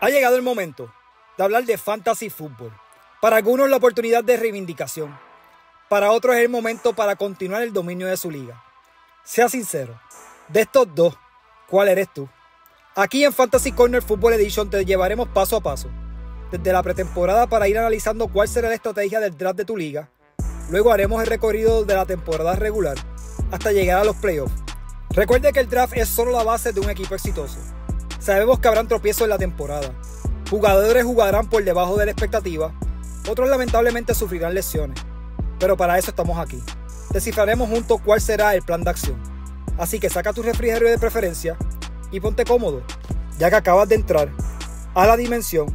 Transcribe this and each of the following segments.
Ha llegado el momento de hablar de fantasy fútbol. Para algunos la oportunidad de reivindicación. Para otros es el momento para continuar el dominio de su liga. Sea sincero, de estos dos, ¿cuál eres tú? Aquí en Fantasy Corner Football Edition te llevaremos paso a paso, desde la pretemporada para ir analizando cuál será la estrategia del draft de tu liga. Luego haremos el recorrido de la temporada regular hasta llegar a los playoffs. Recuerde que el draft es solo la base de un equipo exitoso. Sabemos que habrán tropiezos en la temporada. Jugadores jugarán por debajo de la expectativa, otros lamentablemente sufrirán lesiones. Pero para eso estamos aquí. Descifraremos juntos cuál será el plan de acción. Así que saca tu refrigerio de preferencia y ponte cómodo, ya que acabas de entrar a la dimensión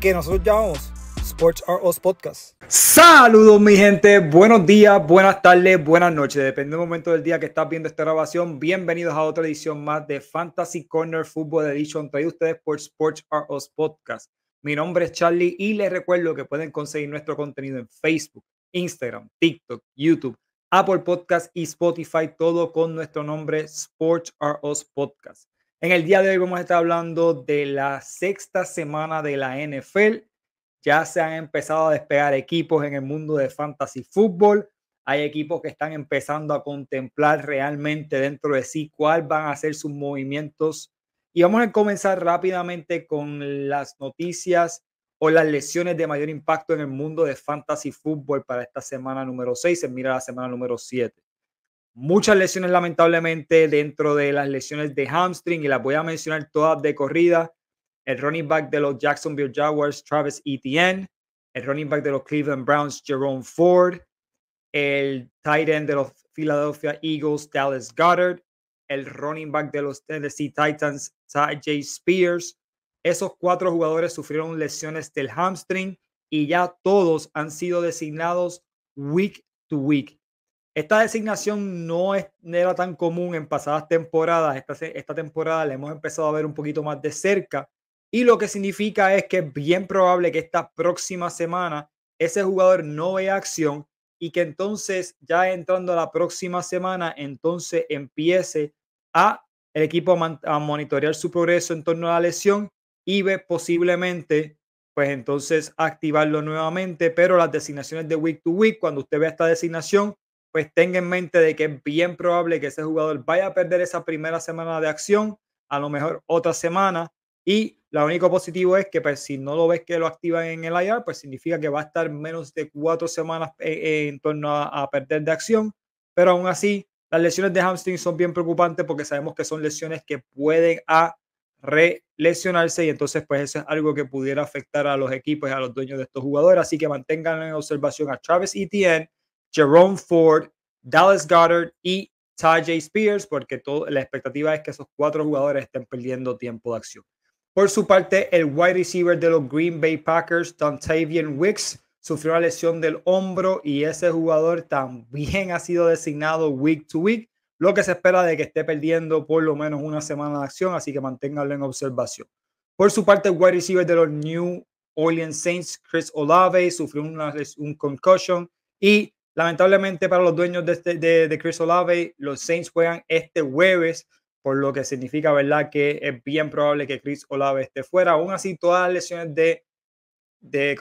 que nosotros llamamos Sports Us Podcast. Saludos mi gente, buenos días, buenas tardes, buenas noches, depende del momento del día que estás viendo esta grabación. Bienvenidos a otra edición más de Fantasy Corner Football Edition, traído ustedes por Sports Us Podcast. Mi nombre es Charlie y les recuerdo que pueden conseguir nuestro contenido en Facebook, Instagram, TikTok, YouTube, Apple Podcast y Spotify, todo con nuestro nombre Sports Us Podcast. En el día de hoy vamos a estar hablando de la sexta semana de la NFL ya se han empezado a despegar equipos en el mundo de fantasy fútbol. Hay equipos que están empezando a contemplar realmente dentro de sí cuál van a ser sus movimientos. Y vamos a comenzar rápidamente con las noticias o las lesiones de mayor impacto en el mundo de fantasy fútbol para esta semana número 6. Se mira la semana número 7 muchas lesiones lamentablemente dentro de las lesiones de hamstring y las voy a mencionar todas de corrida el running back de los Jacksonville Jaguars, Travis Etienne, el running back de los Cleveland Browns, Jerome Ford, el tight end de los Philadelphia Eagles, Dallas Goddard, el running back de los Tennessee Titans, J. Spears. Esos cuatro jugadores sufrieron lesiones del hamstring y ya todos han sido designados week to week. Esta designación no, era tan común en pasadas temporadas. Esta, esta temporada la hemos empezado a ver un poquito más de cerca y lo que significa es que es bien probable que esta próxima semana ese jugador no vea acción y que entonces ya entrando a la próxima semana, entonces empiece a el equipo a monitorear su progreso en torno a la lesión y ve posiblemente pues entonces activarlo nuevamente, pero las designaciones de week to week, cuando usted vea esta designación, pues tenga en mente de que es bien probable que ese jugador vaya a perder esa primera semana de acción, a lo mejor otra semana, y lo único positivo es que pues, si no lo ves que lo activan en el IR, pues significa que va a estar menos de cuatro semanas eh, eh, en, torno a, perder de acción. Pero aún así, las lesiones de hamstring son bien preocupantes porque sabemos que son lesiones que pueden a ah, relesionarse y entonces pues eso es algo que pudiera afectar a los equipos y a los dueños de estos jugadores. Así que mantengan en observación a Travis Etienne, Jerome Ford, Dallas Goddard y Tajay Spears porque la expectativa es que esos cuatro jugadores estén perdiendo tiempo de acción. Por su parte, el wide receiver de los Green Bay Packers, Dontavian Wicks, sufrió una lesión del hombro y ese jugador también ha sido designado week to week, lo que se espera de que esté perdiendo por lo menos una semana de acción, así que manténganlo en observación. Por su parte, el wide receiver de los New Orleans Saints, Chris Olave, sufrió una, un concussion y lamentablemente para los dueños este, de, de Chris Olave, los Saints juegan este jueves por lo que significa, ¿verdad?, que es bien probable que Chris Olave esté fuera. Aún así, todas las lesiones de, de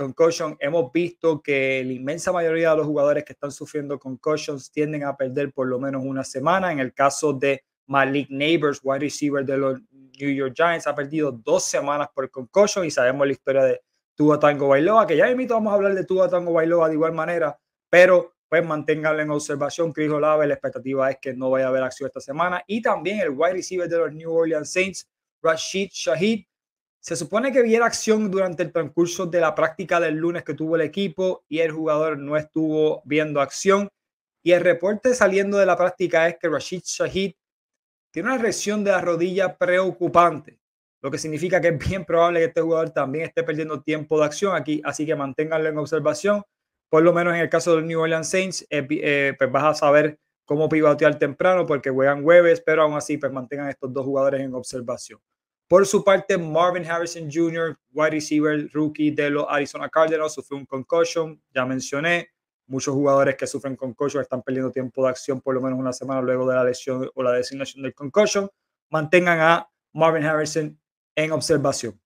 hemos visto que la inmensa mayoría de los jugadores que están sufriendo concussions tienden a perder por lo menos una semana. En el caso de Malik Neighbors, wide receiver de los New York Giants, ha perdido dos semanas por concussion y sabemos la historia de Tua Tango Bailoa, que ya invito vamos a hablar de Tua Tango Bailoa de igual manera, pero pues manténganlo en observación. Chris Olave, la expectativa es que no vaya a haber acción esta semana. Y también el wide receiver de los New Orleans Saints, Rashid Shahid. Se supone que viera acción durante el transcurso de la práctica del lunes que tuvo el equipo y el jugador no estuvo viendo acción. Y el reporte saliendo de la práctica es que Rashid Shahid tiene una reacción de la rodilla preocupante, lo que significa que es bien probable que este jugador también esté perdiendo tiempo de acción aquí, así que manténganlo en observación por lo menos en el caso del New Orleans Saints, eh, eh, pues vas a saber cómo pivotear temprano porque juegan jueves, pero aún así pues mantengan estos dos jugadores en observación. Por su parte, Marvin Harrison Jr., wide receiver rookie de los Arizona Cardinals, sufrió un concussion, ya mencioné. Muchos jugadores que sufren concussion están perdiendo tiempo de acción por lo menos una semana luego de la lesión o la designación del concussion. Mantengan a Marvin Harrison en observación.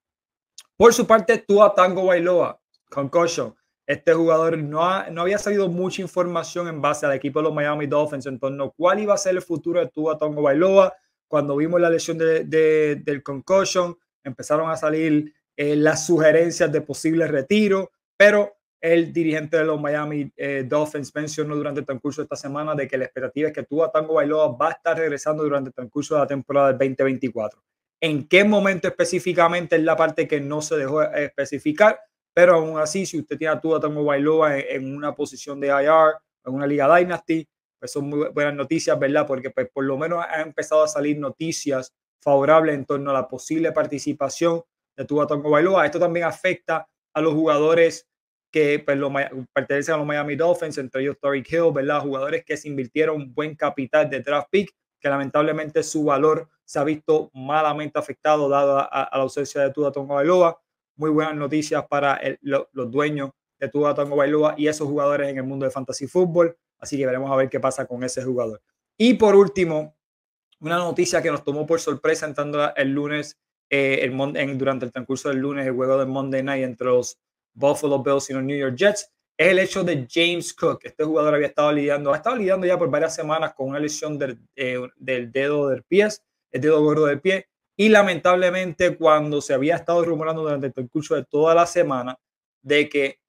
Por su parte, Tua Tango Bailoa, concussion. Este jugador no, había salido mucha información en base al equipo de los Miami Dolphins en torno a cuál iba a ser el futuro de Tua Tongo Bailoa. Cuando vimos la lesión de, del concussion, empezaron a salir eh, las sugerencias de posible retiro, pero el dirigente de los Miami eh, Dolphins mencionó durante el transcurso de esta semana de que la expectativa es que Tua Tango Bailoa va a estar regresando durante el transcurso de la temporada del 2024. ¿En qué momento específicamente es la parte que no se dejó eh, especificar? Pero aún así, si usted tiene a Tua Tango Bailoa en, una posición de IR, en una liga Dynasty, pues son muy buenas noticias, ¿verdad? Porque pues, por lo menos han empezado a salir noticias favorables en torno a la posible participación de Tua Tango Bailoa. Esto también afecta a los jugadores que pues, lo pertenecen a los Miami Dolphins, entre ellos Torrey Hill, ¿verdad? Jugadores que se invirtieron buen capital de draft pick, que lamentablemente su valor se ha visto malamente afectado dado a, la ausencia de Tua Tonga Bailoa muy buenas noticias para los dueños de Tua Tango y esos jugadores en el mundo de fantasy fútbol. Así que veremos a ver qué pasa con ese jugador. Y por último, una noticia que nos tomó por sorpresa entrando el lunes, eh, durante el transcurso del lunes, el juego del Monday Night entre los Buffalo Bills y los New York Jets, es el hecho de James Cook. Este jugador había estado lidiando, ha estado lidiando ya por varias semanas con una lesión del, eh, del dedo del pie, el dedo gordo del pie. Y lamentablemente cuando se había estado rumorando durante el transcurso de toda la semana de que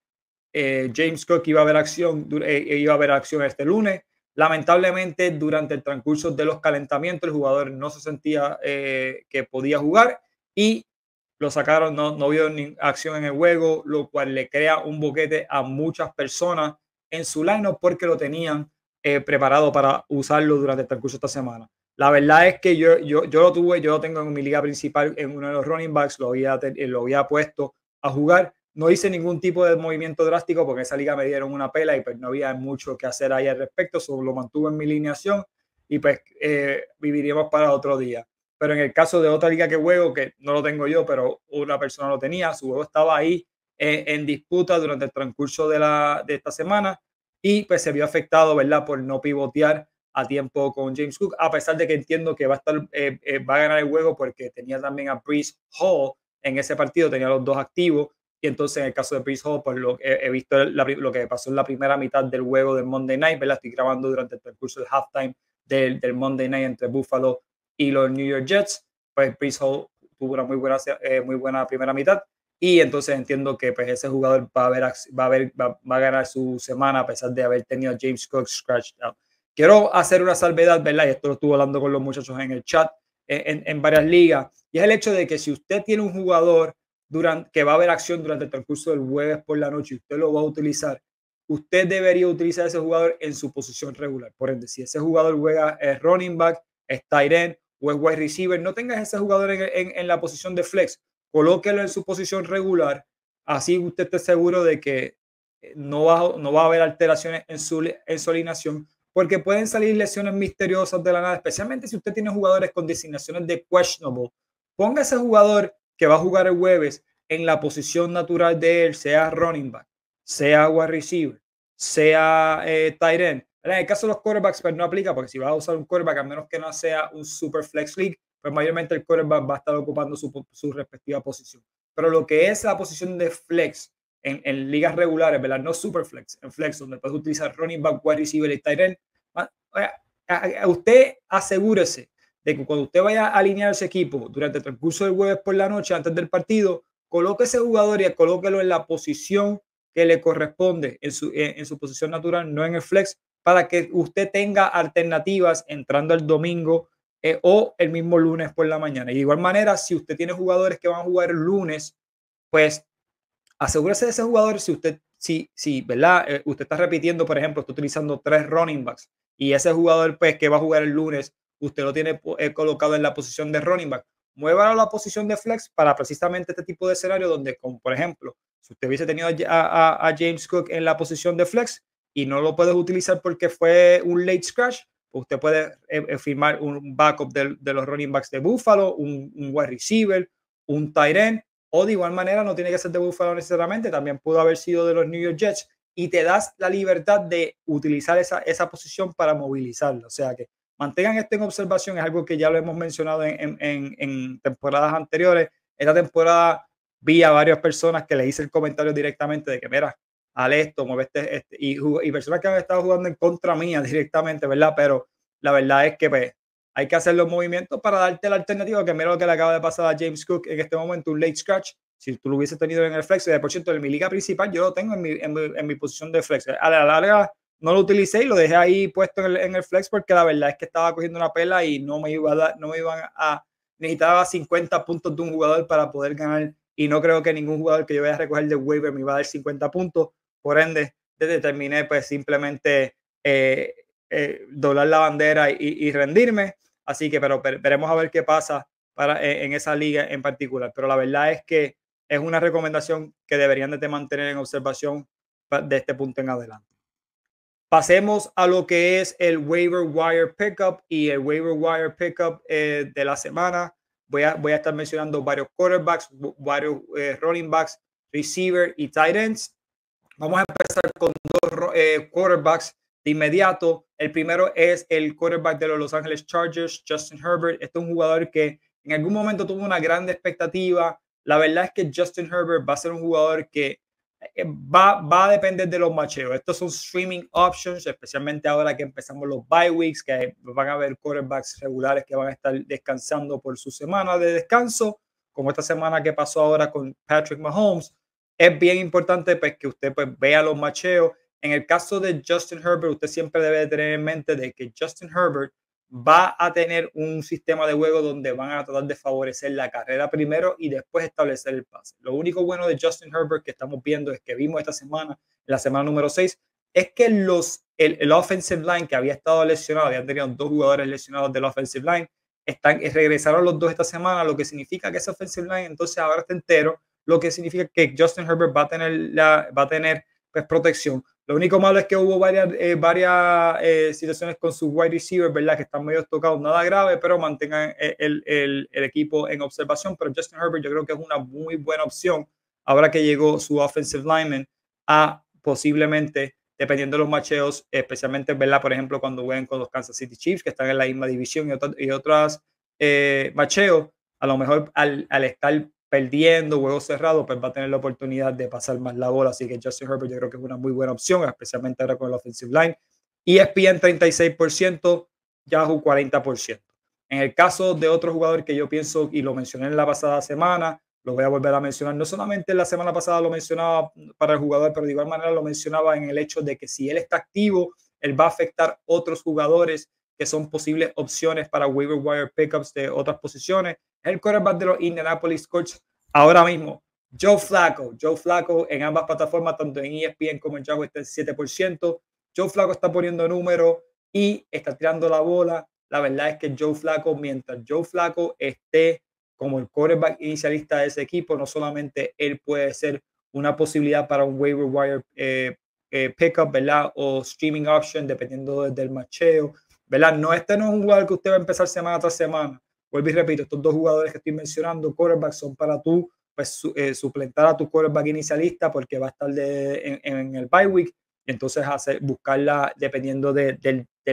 eh, James Cook iba a haber acción, eh, eh, iba a ver acción este lunes. Lamentablemente, durante el transcurso de los calentamientos, el jugador no se sentía que podía jugar y lo sacaron, no, no vio acción en el juego, lo cual le crea un boquete a muchas personas en su line porque lo tenían preparado para usarlo durante el transcurso de esta semana. La verdad es que yo, yo, lo tuve, yo lo tengo en mi liga principal, en uno de los running backs, lo había, eh, lo había puesto a jugar. No hice ningún tipo de movimiento drástico porque esa liga me dieron una pela y pues no había mucho que hacer ahí al respecto, solo lo mantuve en mi lineación y pues eh, viviríamos para otro día. Pero en el caso de otra liga que juego, que no lo tengo yo, pero una persona lo tenía, su juego estaba ahí eh, en disputa durante el transcurso de, de esta semana y pues se vio afectado, ¿verdad? Por no pivotear tiempo con James Cook, a pesar de que entiendo que va a estar, eh, eh, va a ganar el juego porque tenía también a Priest Hall en ese partido, tenía los dos activos. Y entonces en el caso de Priest Hall, pues lo, he, visto lo que pasó en la primera mitad del juego del Monday Night, ¿verdad? Estoy grabando durante el percurso del halftime del, del Monday Night entre Buffalo y los New York Jets. Pues Breeze Hall tuvo una muy buena, eh, muy buena primera mitad. Y entonces entiendo que pues, ese jugador va a, ver, va, a ver, va, a ganar su semana a pesar de haber tenido James Cook scratched out. Quiero hacer una salvedad, ¿verdad? Y esto lo estuve hablando con los muchachos en el chat, en, varias ligas, y es el hecho de que si usted tiene un jugador durante, que va a haber acción durante el transcurso del jueves por la noche y usted lo va a utilizar, usted debería utilizar ese jugador en su posición regular. Por ende, si ese jugador juega es running back, es tight end o es wide receiver, no tengas ese jugador en, la posición de flex, colóquelo en su posición regular, así usted esté seguro de que eh, no va, no va a haber alteraciones en su, en su alineación, porque pueden salir lesiones misteriosas de la nada, especialmente si usted tiene jugadores con designaciones de questionable. Ponga ese jugador que va a jugar el jueves en la posición natural de él, sea running back, sea wide receiver, sea eh, tight end. En el caso de los quarterbacks, pero pues, no aplica, porque si va a usar un quarterback, a menos que no sea un super flex league, pues mayormente el quarterback va a estar ocupando su, respectiva posición. Pero lo que es la posición de flex en, ligas regulares, ¿verdad? No super flex, en flex, donde puedes utilizar running back, wide receiver y tight end, usted asegúrese de que cuando usted vaya a alinear ese equipo durante el transcurso del jueves por la noche, antes del partido, coloque ese jugador y colóquelo en la posición que le corresponde, en su, posición natural, no en el flex, para que usted tenga alternativas entrando el domingo eh, o el mismo lunes por la mañana. Y de igual manera, si usted tiene jugadores que van a jugar lunes, pues asegúrese de ese jugador si usted Sí, si ¿verdad? Eh, usted está repitiendo, por ejemplo, está utilizando tres running backs y ese jugador pez pues, que va a jugar el lunes, usted lo tiene eh, colocado en la posición de running back, muévalo a la posición de flex para precisamente este tipo de escenario donde, como por ejemplo, si usted hubiese tenido a, James Cook en la posición de flex y no lo puedes utilizar porque fue un late scratch, pues, usted puede eh, firmar un backup de, los running backs de Buffalo, un, un wide receiver, un tight end o de igual manera, no tiene que ser de Buffalo necesariamente, también pudo haber sido de los New York Jets y te das la libertad de utilizar esa, esa posición para movilizarlo. O sea que mantengan esto en observación, es algo que ya lo hemos mencionado en, en, temporadas anteriores. Esta temporada vi a varias personas que le hice el comentario directamente de que, mira, al esto, este, este, y, y, personas que han estado jugando en contra mía directamente, ¿verdad? Pero la verdad es que pues, hay que hacer los movimientos para darte la alternativa, que mira lo que le acaba de pasar a James Cook en este momento, un late scratch. Si tú lo hubieses tenido en el flex, de por cierto, en mi liga principal yo lo tengo en mi, en mi, posición de flex. A la larga no lo utilicé y lo dejé ahí puesto en el, en el, flex porque la verdad es que estaba cogiendo una pela y no me, iba a no me iban a... Necesitaba 50 puntos de un jugador para poder ganar y no creo que ningún jugador que yo vaya a recoger de waiver me iba a dar 50 puntos. Por ende, determiné pues simplemente eh, eh, doblar la bandera y, rendirme. Así que, pero veremos a ver qué pasa para, e, en esa liga en particular. Pero la verdad es que es una recomendación que deberían de mantener en observación de este punto en adelante. Pasemos a lo que es el waiver wire pickup y el waiver wire pickup eh, de la semana. Voy a, voy a estar mencionando varios quarterbacks, varios rolling eh, running backs, receiver y tight ends. Vamos a empezar con dos quarterbacks de inmediato. El primero es el quarterback de los Los Angeles Chargers, Justin Herbert. Este es un jugador que en algún momento tuvo una gran expectativa. La verdad es que Justin Herbert va a ser un jugador que eh, va, a depender de los macheos. Estos son streaming options, especialmente ahora que empezamos los bye weeks, que van a haber quarterbacks regulares que van a estar descansando por su semana de descanso, como esta semana que pasó ahora con Patrick Mahomes. Es bien importante pues, que usted pues, vea los macheos en el caso de Justin Herbert, usted siempre debe tener en mente de que Justin Herbert va a tener un sistema de juego donde van a tratar de favorecer la carrera primero y después establecer el pase. Lo único bueno de Justin Herbert que estamos viendo es que vimos esta semana, la semana número 6, es que los, el, offensive line que había estado lesionado, habían tenido dos jugadores lesionados del offensive line, están, eh, regresaron los dos esta semana, lo que significa que ese offensive line entonces ahora está entero, lo que significa que Justin Herbert va a tener, la, va a tener pues, protección, lo único malo es que hubo varias, eh, varias eh, situaciones con sus wide receivers, ¿verdad? Que están medio tocados, nada grave, pero mantengan eh, el, equipo en observación. Pero Justin Herbert yo creo que es una muy buena opción ahora que llegó su offensive lineman a posiblemente, dependiendo de los macheos, especialmente, ¿verdad? Por ejemplo, cuando jueguen con los Kansas City Chiefs, que están en la misma división y, otras, macheos, a lo mejor al, al estar perdiendo, juego cerrado, pues va a tener la oportunidad de pasar más la bola. Así que Justin Herbert yo creo que es una muy buena opción, especialmente ahora con la offensive line. E y ESPN 36%, Yahoo 40%. En el caso de otro jugador que yo pienso, y lo mencioné en la pasada semana, lo voy a volver a mencionar, no solamente la semana pasada lo mencionaba para el jugador, pero de igual manera lo mencionaba en el hecho de que si él está activo, él va a afectar otros jugadores que son posibles opciones para waiver wire pickups de otras posiciones. El quarterback de los Indianapolis Colts ahora mismo, Joe Flacco. Joe Flacco en ambas plataformas, tanto en ESPN como en Yahoo, está el 7%. Joe Flacco está poniendo número y está tirando la bola. La verdad es que Joe Flacco, mientras Joe Flacco esté como el quarterback inicialista de ese equipo, no solamente él puede ser una posibilidad para un waiver wire eh, eh, pickup, O streaming option, dependiendo del macheo ¿verdad? No, este no es un jugador que usted va a empezar semana tras semana. Vuelvo y repito, estos dos jugadores que estoy mencionando, quarterbacks, son para tú pues, eh, suplentar a tu quarterback inicialista porque va a estar en, el bye week. Entonces, hacer, buscarla dependiendo del,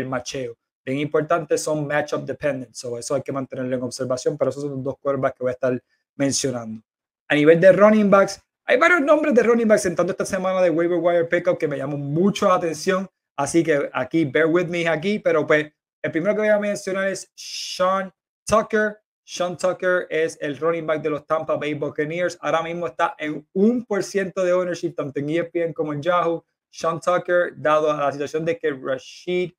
macheo. Bien importante son matchup dependent, so eso hay que mantenerlo en observación, pero esos son los dos quarterbacks que voy a estar mencionando. A nivel de running backs, hay varios nombres de running backs entrando esta semana de waiver wire pickup que me llaman mucho la atención. Así que aquí, bear with me aquí, pero pues el primero que voy a mencionar es Sean Tucker. Sean Tucker es el running back de los Tampa Bay Buccaneers. Ahora mismo está en un por ciento de ownership, tanto en ESPN como en Yahoo. Sean Tucker, dado a la situación de que Rashid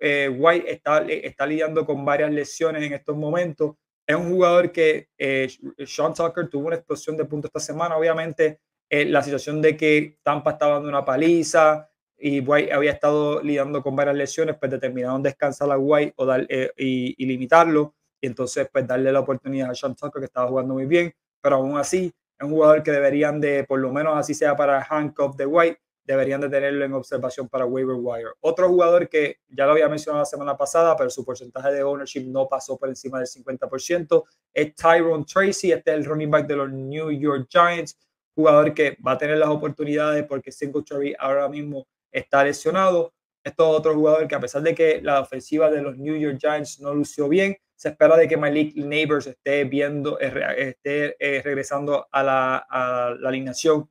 eh, White está, está lidiando con varias lesiones en estos momentos, es un jugador que eh, Sean Tucker tuvo una explosión de puntos esta semana. Obviamente, eh, la situación de que Tampa está dando una paliza, y White había estado lidiando con varias lesiones, pues determinaron descansar a White o eh, y, limitarlo, y entonces pues darle la oportunidad a Sean Tucker, que estaba jugando muy bien, pero aún así es un jugador que deberían de, por lo menos así sea para hancock de White, deberían de tenerlo en observación para waiver wire. Otro jugador que ya lo había mencionado la semana pasada, pero su porcentaje de ownership no pasó por encima del 50%, es Tyrone Tracy, este es el running back de los New York Giants, jugador que va a tener las oportunidades porque Singletary ahora mismo está lesionado. Esto es otro jugador que a pesar de que la ofensiva de los New York Giants no lució bien, se espera de que Malik Neighbors esté viendo, eh, esté eh, regresando a la, alineación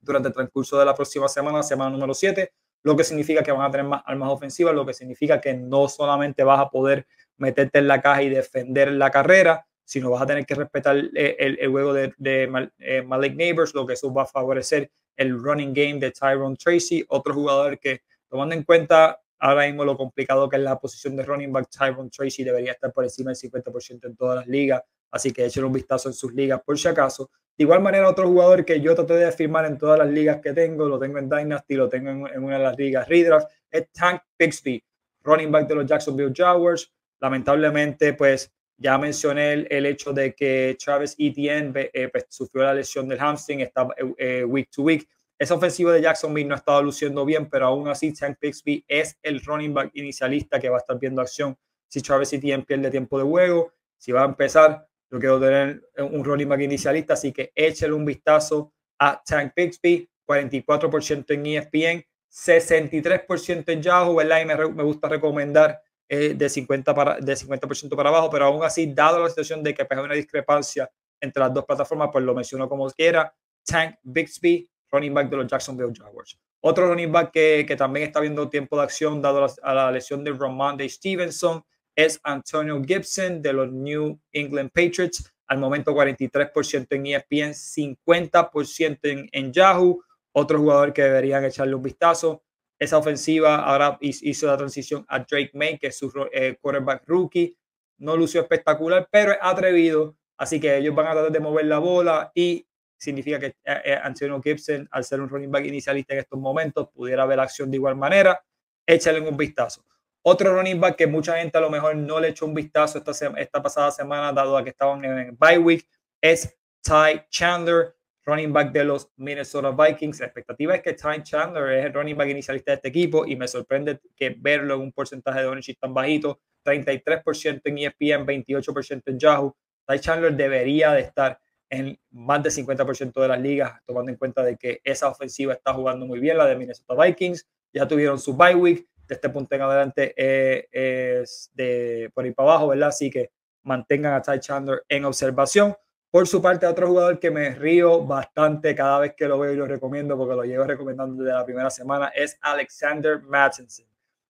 durante el transcurso de la próxima semana, semana número 7, lo que significa que van a tener más armas ofensivas, lo que significa que no solamente vas a poder meterte en la caja y defender la carrera, sino vas a tener que respetar eh, el, juego de, de Malik Neighbors, lo que eso va a favorecer el running game de Tyrone Tracy, otro jugador que, tomando en cuenta ahora mismo lo complicado que es la posición de running back, Tyrone Tracy debería estar por encima del 50% en todas las ligas, así que echen un vistazo en sus ligas por si acaso. De igual manera, otro jugador que yo traté de afirmar en todas las ligas que tengo, lo tengo en Dynasty, lo tengo en, una de las ligas Redraft, es Tank Bixby, running back de los Jacksonville Jaguars. Lamentablemente, pues ya mencioné el, hecho de que Travis Etienne eh, pues, sufrió la lesión del hamstring, está eh, eh, week to week. Esa ofensiva de Jacksonville no ha estado luciendo bien, pero aún así Tank Pixby es el running back inicialista que va a estar viendo acción si Travis Etienne pierde tiempo de juego, si va a empezar. Yo quiero tener un running back inicialista, así que échale un vistazo a Tank Pixby, 44% en e ESPN, 63% en Yahoo, ¿verdad? me gusta recomendar eh, de 50%, para, de 50 para abajo, pero aún así, dado la situación de que pues, hay una discrepancia entre las dos plataformas, pues lo menciono como quiera, Tank Bixby, running back de los Jacksonville Jaguars. Otro running back que, también está viendo tiempo de acción, dado a la lesión de Romande Stevenson, es Antonio Gibson de los New England Patriots. Al momento 43% en ESPN, 50% en, en Yahoo. Otro jugador que deberían echarle un vistazo esa ofensiva. Ahora hizo la transición a Drake May, que es su eh, quarterback rookie. No lució espectacular, pero es atrevido. Así que ellos van a tratar de mover la bola y significa que eh, eh, Antonio Gibson, al ser un running back inicialista en estos momentos, pudiera ver acción de igual manera. Échale un vistazo. Otro running back que mucha gente a lo mejor no le echó un vistazo esta, esta pasada semana, dado que estaban en el bye week, es Ty Chandler, running back de los Minnesota Vikings. La expectativa es que Ty Chandler es el running back inicialista de este equipo y me sorprende que verlo en un porcentaje de ownership tan bajito, 33% en ESPN, 28% en Yahoo. Ty Chandler debería de estar en más del 50% de las ligas, tomando en cuenta de que esa ofensiva está jugando muy bien, la de Minnesota Vikings. Ya tuvieron su bye week, de este punto en adelante eh, es de por ahí para abajo, ¿verdad? Así que mantengan a Ty Chandler en observación. Por su parte, otro jugador que me río bastante cada vez que lo veo y lo recomiendo, porque lo llevo recomendando desde la primera semana, es Alexander Mattinson.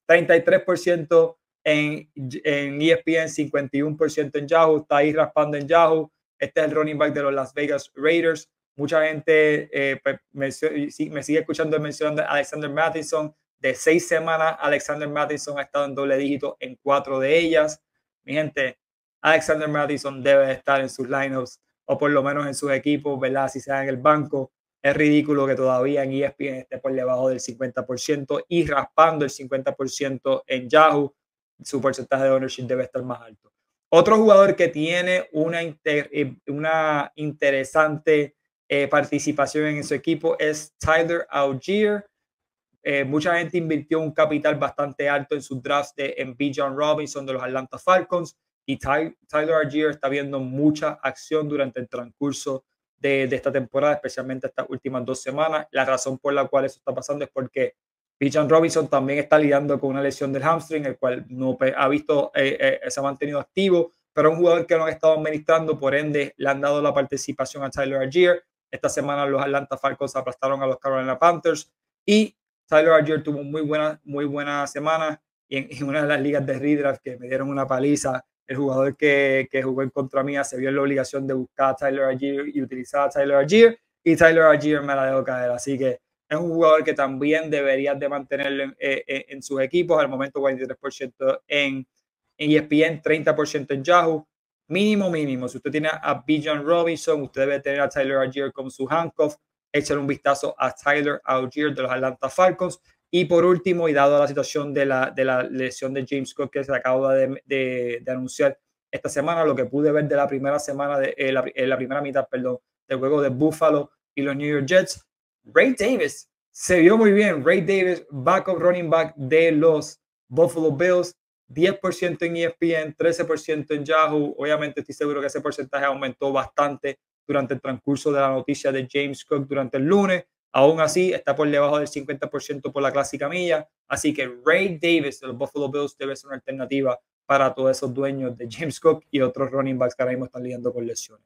33% en, en ESPN, 51% en Yahoo, está ahí raspando en Yahoo. Este es el running back de los Las Vegas Raiders. Mucha gente eh, pues, me, sigue escuchando mencionando a Alexander Mattison. De seis semanas, Alexander Mattison ha estado en doble dígito en cuatro de ellas. Mi gente, Alexander Mattison debe estar en sus lineups o por lo menos en sus equipos, ¿verdad? Si sea en el banco, es ridículo que todavía en ESPN esté por debajo del 50% y raspando el 50% en Yahoo, su porcentaje de ownership debe estar más alto. Otro jugador que tiene una, eh, una interesante eh, participación en su equipo es Tyler Algier. Eh, mucha gente invirtió un capital bastante alto en su draft de en B. Robinson de los Atlanta Falcons. Y Tyler Algier está viendo mucha acción durante el transcurso de, esta temporada, especialmente estas últimas dos semanas. La razón por la cual eso está pasando es porque Pichan Robinson también está lidiando con una lesión del hamstring, el cual no ha visto, eh, eh, se ha mantenido activo, pero un jugador que no han estado administrando, por ende, le han dado la participación a Tyler Algier. Esta semana los Atlanta Falcons aplastaron a los Carolina Panthers y Tyler Algier tuvo muy buena, muy buena semana y en, en, una de las ligas de redraft que me dieron una paliza el jugador que, jugó en contra mía se vio en la obligación de buscar a Tyler Aguirre y utilizar a Tyler Aguirre y Tyler Aguirre me la dejó caer. Así que es un jugador que también debería de mantenerlo eh, eh, en, sus equipos. Al momento 43% en, en ESPN, 30% en Yahoo. Mínimo, mínimo. Si usted tiene a Bijan Robinson, usted debe tener a Tyler Aguirre como su handcuff. echar un vistazo a Tyler Aguirre de los Atlanta Falcons y por último, y dado la situación de la, lesión de James Cook que se acaba de, anunciar esta semana, lo que pude ver de la primera semana, de, eh, eh, la, primera mitad, perdón, del juego de Buffalo y los New York Jets, Ray Davis se vio muy bien. Ray Davis, backup running back de los Buffalo Bills, 10% en ESPN, 13% en Yahoo. Obviamente estoy seguro que ese porcentaje aumentó bastante durante el transcurso de la noticia de James Cook durante el lunes Aún así, está por debajo del 50% por la clásica milla. Así que Ray Davis de los Buffalo Bills debe ser una alternativa para todos esos dueños de James Cook y otros running backs que ahora mismo están lidiando con lesiones.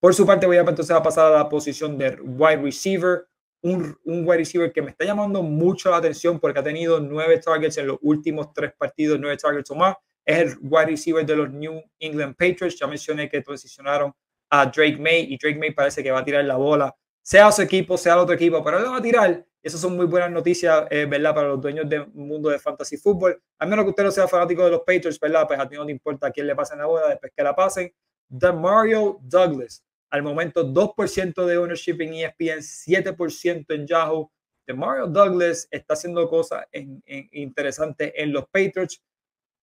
Por su parte, voy a entonces a pasar a la posición de wide receiver. Un, wide receiver que me está llamando mucho la atención porque ha tenido nueve targets en los últimos tres partidos, nueve targets o más. Es el wide receiver de los New England Patriots. Ya mencioné que transicionaron a Drake May y Drake May parece que va a tirar la bola sea su equipo, sea otro equipo, pero él lo va a tirar. Esas son muy buenas noticias, eh, ¿verdad? Para los dueños del mundo de fantasy fútbol. A menos que usted no sea fanático de los Patriots, ¿verdad? Pues a ti no te importa a quién le pasen la boda después que la pasen. De Mario Douglas, al momento 2% de ownership en ESPN, 7% en Yahoo. De Mario Douglas está haciendo cosas interesantes en los Patriots.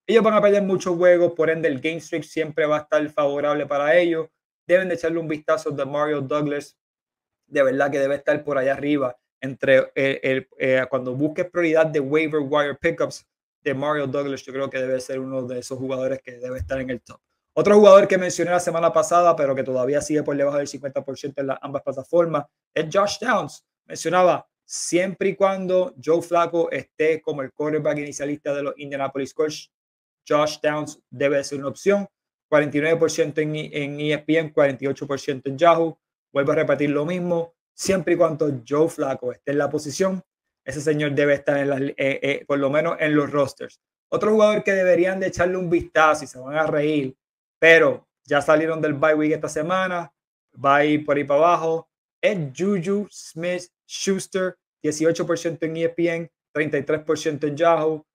Ellos van a perder muchos juegos, por ende el game streak siempre va a estar favorable para ellos. Deben de echarle un vistazo a Mario Douglas de verdad que debe estar por allá arriba entre eh, el, eh, cuando busques prioridad de waiver wire pickups de Mario Douglas, yo creo que debe ser uno de esos jugadores que debe estar en el top. Otro jugador que mencioné la semana pasada, pero que todavía sigue por debajo del 50% en las ambas plataformas, es Josh Downs. Mencionaba, siempre y cuando Joe Flaco esté como el quarterback inicialista de los Indianapolis Colts, Josh Downs debe ser una opción. 49% en, e, en ESPN, 48% en Yahoo. Vuelvo a repetir lo mismo, siempre y cuando Joe Flaco esté en la posición, ese señor debe estar en eh, eh, por lo menos en los rosters. Otro jugador que deberían de echarle un vistazo y se van a reír, pero ya salieron del bye week esta semana, va a ir por ahí para abajo, es Juju Smith Schuster, 18% en e ESPN, 33% en Yahoo.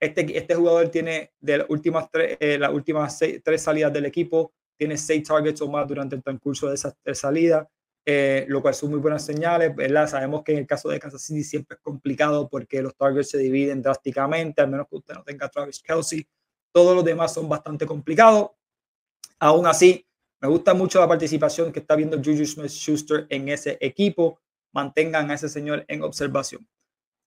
Este, este jugador tiene de las últimas, tres, eh, las últimas tres salidas del equipo, tiene seis targets o más durante el transcurso de esa salida, eh, lo cual son muy buenas señales, ¿verdad? Sabemos que en el caso de Kansas City siempre es complicado porque los targets se dividen drásticamente, al menos que usted no tenga Travis Kelsey. Todos los demás son bastante complicados. Aún así, me gusta mucho la participación que está viendo Juju Smith-Schuster en ese equipo. Mantengan a ese señor en observación.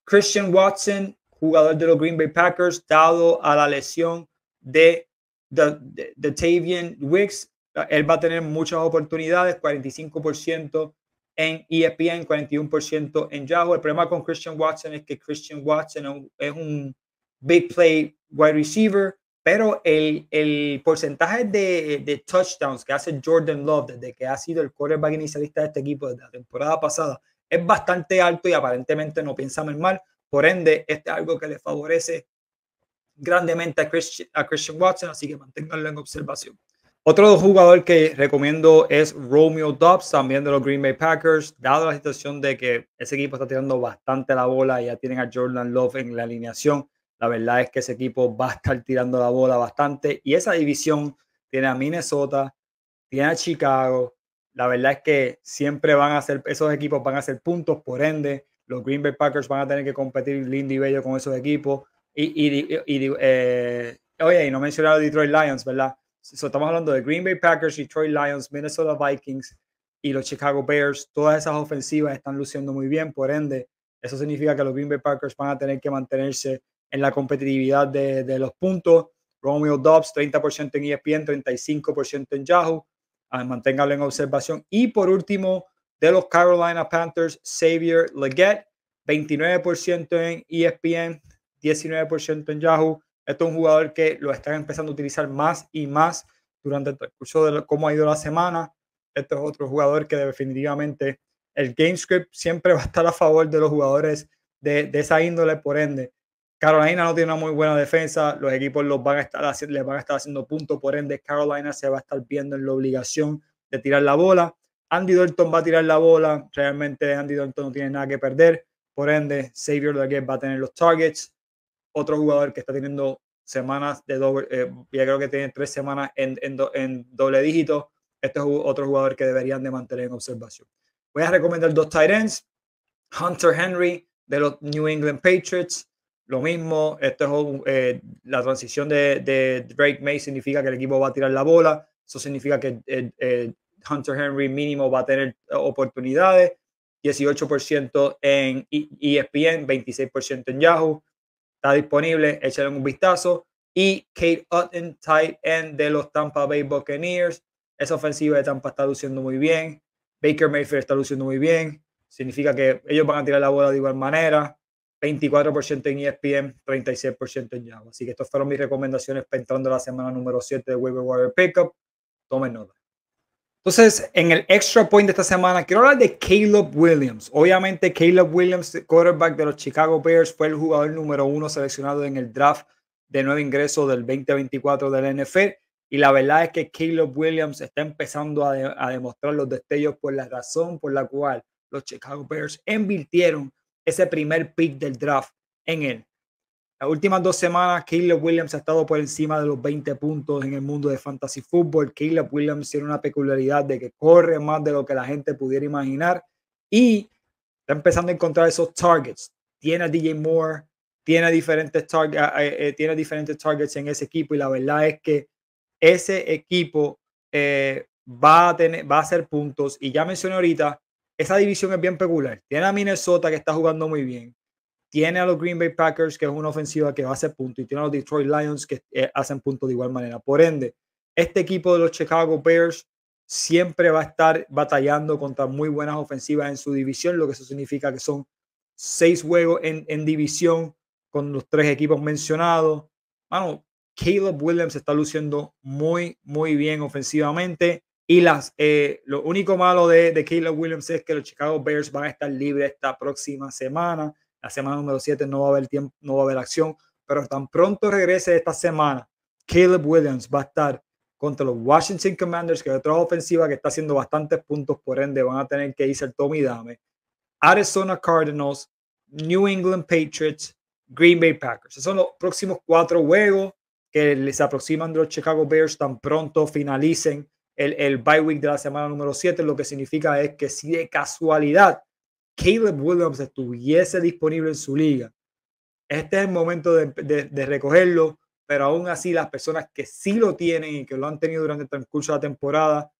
Christian Watson, jugador de los Green Bay Packers, dado a la lesión de de, Tavian Wicks, eh, él va a tener muchas oportunidades, 45% en ESPN, 41% en Yahoo. El problema con Christian Watson es que Christian Watson es un big play wide receiver, pero el, el porcentaje de, touchdowns que hace Jordan Love desde que ha sido el quarterback inicialista de este equipo desde la temporada pasada es bastante alto y aparentemente no piensa mal. Por ende, este es algo que le favorece grandemente a, Christian, Watson, así que manténganlo en observación. Otro jugador que recomiendo es Romeo Dobbs, también de los Green Bay Packers, dado la situación de que ese equipo está tirando bastante la bola, y ya tienen a Jordan Love en la alineación. La verdad es que ese equipo va a estar tirando la bola bastante y esa división tiene a Minnesota, tiene a Chicago. La verdad es que siempre van a ser esos equipos van a ser puntos, por ende, los Green Bay Packers van a tener que competir lindo y bello con esos equipos. Y, y, eh, oye, y no mencionaron Detroit Lions, ¿verdad? estamos hablando de Green Bay Packers, Detroit Lions, Minnesota Vikings y los Chicago Bears. Todas esas ofensivas están luciendo muy bien, por ende, eso significa que los Green Bay Packers van a tener que mantenerse en la competitividad de, los puntos. Romeo Dobbs, 30% en ESPN, 35% en Yahoo. Ah, manténgalo en observación. Y por último, de los Carolina Panthers, Xavier Leggett, 29% en ESPN, 19% en Yahoo. este es un jugador que lo están empezando a utilizar más y más durante el curso de cómo ha ido la semana. Este es otro jugador que definitivamente el GameScript siempre va a estar a favor de los jugadores de, esa índole, por ende. Carolina no tiene una muy buena defensa, los equipos los van a estar haciendo, les van a estar haciendo puntos, por ende Carolina se va a estar viendo en la obligación de tirar la bola. Andy Dalton va a tirar la bola, realmente Andy Dalton no tiene nada que perder, por ende Xavier Laguerre va a tener los targets, otro jugador que está teniendo semanas de doble, eh, ya creo que tiene tres semanas en, en, doble dígito. Este es otro jugador que deberían de mantener en observación. Voy a recomendar dos tight ends. Hunter Henry de los New England Patriots. Lo mismo, es, eh, la transición de, Drake May significa que el equipo va a tirar la bola. Eso significa que eh, Hunter Henry mínimo va a tener oportunidades. 18% en ESPN, e 26% en Yahoo. Está disponible, échale un vistazo. Y Kate Otten, tight end de los Tampa Bay Buccaneers. Esa ofensiva de Tampa está luciendo muy bien. Baker Mayfield está luciendo muy bien. Significa que ellos van a tirar la bola de igual manera. 24% en ESPN, 36% en Java. Así que estas fueron mis recomendaciones para entrando a la semana número 7 de Waiver Wire Pickup. Tomen nota. Entonces, en el extra point de esta semana, quiero hablar de Caleb Williams. Obviamente, Caleb Williams, quarterback de los Chicago Bears, fue el jugador número uno seleccionado en el draft de nuevo ingreso del 2024 del NFL. Y la verdad es que Caleb Williams está empezando a, a demostrar los destellos por la razón por la cual los Chicago Bears invirtieron ese primer pick del draft en él. Las últimas dos semanas, Caleb Williams ha estado por encima de los 20 puntos en el mundo de fantasy fútbol. Caleb Williams tiene una peculiaridad de que corre más de lo que la gente pudiera imaginar y está empezando a encontrar esos targets. Tiene a DJ Moore, tiene diferentes, eh, eh, eh, tiene diferentes targets en ese equipo y la verdad es que ese equipo va, a tener, va a hacer puntos. Y ya mencioné ahorita, esa división es bien peculiar. Tiene a Minnesota que está jugando muy bien tiene a los Green Bay Packers, que es una ofensiva que va a hacer punto, y tiene a los Detroit Lions, que eh, hacen punto de igual manera. Por ende, este equipo de los Chicago Bears siempre va a estar batallando contra muy buenas ofensivas en su división, lo que eso significa que son seis juegos en, división con los tres equipos mencionados. Bueno, Caleb Williams está luciendo muy, muy bien ofensivamente. Y las, eh, lo único malo de, de Caleb Williams es que los Chicago Bears van a estar libres esta próxima semana. La semana número 7 no va a haber tiempo, no va a haber acción, pero tan pronto regrese esta semana, Caleb Williams va a estar contra los Washington Commanders, que es otra ofensiva que está haciendo bastantes puntos, por ende van a tener que irse el Tommy Dame, Arizona Cardinals, New England Patriots, Green Bay Packers. Esos son los próximos cuatro juegos que les aproximan de los Chicago Bears tan pronto finalicen el, el bye week de la semana número 7, lo que significa es que si de casualidad Caleb Williams estuviese disponible en su liga, este es el momento de, recogerlo, pero aún así las personas que sí lo tienen y que lo han tenido durante el transcurso de la temporada,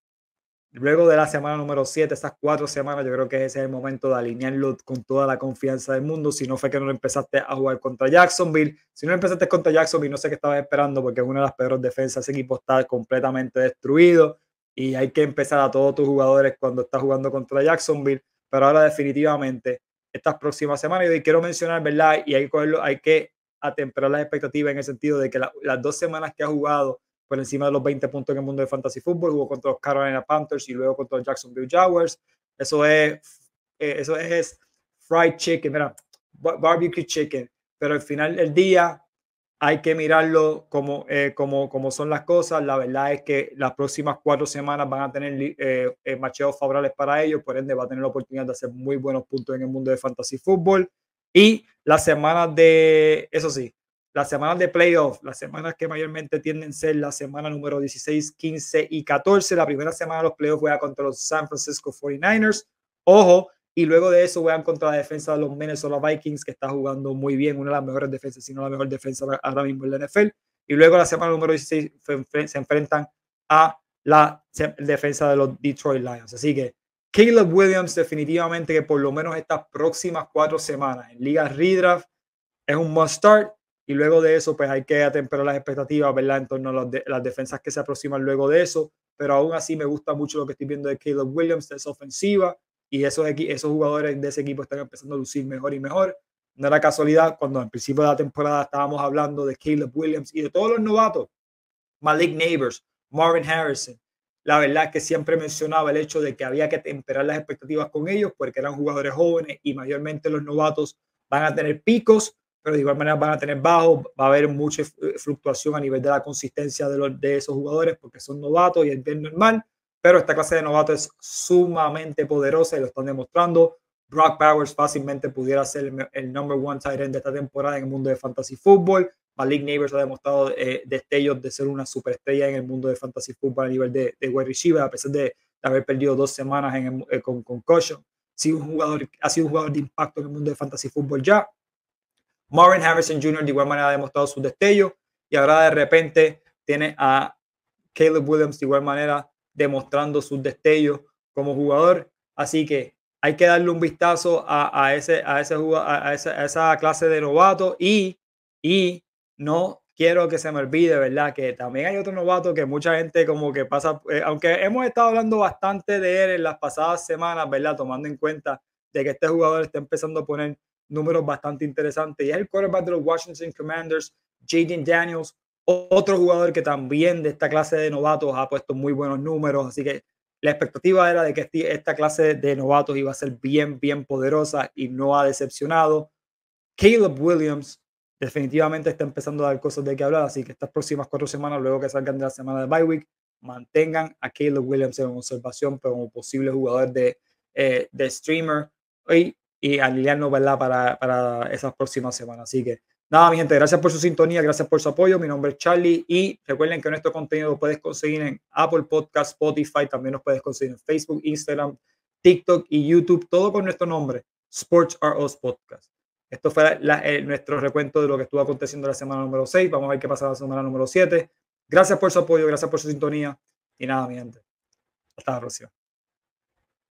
luego de la semana número 7, esas cuatro semanas, yo creo que ese es el momento de alinearlo con toda la confianza del mundo. Si no fue que no empezaste a jugar contra Jacksonville, si no empezaste contra Jacksonville, no sé qué estabas esperando porque es una de las peores defensas, ese equipo está completamente destruido y hay que empezar a todos tus jugadores cuando estás jugando contra Jacksonville pero ahora definitivamente estas próximas semanas, y quiero mencionar, ¿verdad? Y hay que, hay que atemperar las expectativas en el sentido de que las dos semanas que ha jugado por encima de los 20 puntos en el mundo de fantasy fútbol, jugó contra los Carolina Panthers y luego contra los Jacksonville Jaguars. Eso es, eh, eso es, fried chicken, mira, barbecue chicken, pero al final del día hay que mirarlo como, eh, como, como son las cosas. La verdad es que las próximas cuatro semanas van a tener eh, eh, macheos favorables para ellos, por ende va a tener la oportunidad de hacer muy buenos puntos en el mundo de fantasy fútbol. Y las semanas de, eso sí, las semanas de playoff, las semanas que mayormente tienden a ser la semana número 16, 15 y 14. La primera semana de los playoffs fue contra los San Francisco 49ers. Ojo, y luego de eso a contra la defensa de los Minnesota Vikings, que está jugando muy bien, una de las mejores defensas, si no la mejor defensa ahora mismo en la NFL. Y luego la semana número 16 se enfrentan a la defensa de los Detroit Lions. Así que Caleb Williams definitivamente que por lo menos estas próximas cuatro semanas en Liga Redraft es un must start y luego de eso pues hay que atemperar las expectativas, ¿verdad? En torno a las, defensas que se aproximan luego de eso, pero aún así me gusta mucho lo que estoy viendo de Caleb Williams, de esa ofensiva, y esos, esos jugadores de ese equipo están empezando a lucir mejor y mejor. No era casualidad cuando al principio de la temporada estábamos hablando de Caleb Williams y de todos los novatos, Malik Neighbors, Marvin Harrison. La verdad es que siempre mencionaba el hecho de que había que temperar las expectativas con ellos porque eran jugadores jóvenes y mayormente los novatos van a tener picos, pero de igual manera van a tener bajos, va a haber mucha eh, fluctuación a nivel de la consistencia de, los, de esos jugadores porque son novatos y es bien normal pero esta clase de novato es sumamente poderosa y lo están demostrando. Brock Powers fácilmente pudiera ser el, number one tight end de esta temporada en el mundo de fantasy fútbol. Malik Neighbors ha demostrado eh, destellos de ser una superestrella en el mundo de fantasy fútbol a nivel de, de Shiva, a pesar de, haber perdido dos semanas eh, con concussion. un jugador, ha sido un jugador de impacto en el mundo de fantasy fútbol ya. Marvin Harrison Jr. de igual manera ha demostrado su destello y ahora de repente tiene a Caleb Williams de igual manera demostrando sus destellos como jugador. Así que hay que darle un vistazo a, ese, a, ese, a, esa, clase de novato y, y no quiero que se me olvide, ¿verdad? Que también hay otro novato que mucha gente como que pasa, eh, aunque hemos estado hablando bastante de él en las pasadas semanas, ¿verdad? Tomando en cuenta de que este jugador está empezando a poner números bastante interesantes y es el quarterback de los Washington Commanders, Jaden Daniels, otro jugador que también de esta clase de novatos ha puesto muy buenos números, así que la expectativa era de que esta clase de novatos iba a ser bien, bien poderosa y no ha decepcionado. Caleb Williams definitivamente está empezando a dar cosas de qué hablar, así que estas próximas cuatro semanas, luego que salgan de la semana de bye week, mantengan a Caleb Williams en observación como posible jugador de, eh, de streamer y, y a Liliano para, para esas próximas semanas. Así que Nada, mi gente, gracias por su sintonía, gracias por su apoyo. Mi nombre es Charlie y recuerden que nuestro contenido lo puedes conseguir en Apple Podcast, Spotify, también nos puedes conseguir en Facebook, Instagram, TikTok y YouTube, todo con nuestro nombre, Sports R Us Podcast. Esto fue eh, nuestro recuento de lo que estuvo aconteciendo la semana número 6. Vamos a ver qué pasa la semana número 7. Gracias por su apoyo, gracias por su sintonía y nada, mi gente. Hasta la próxima.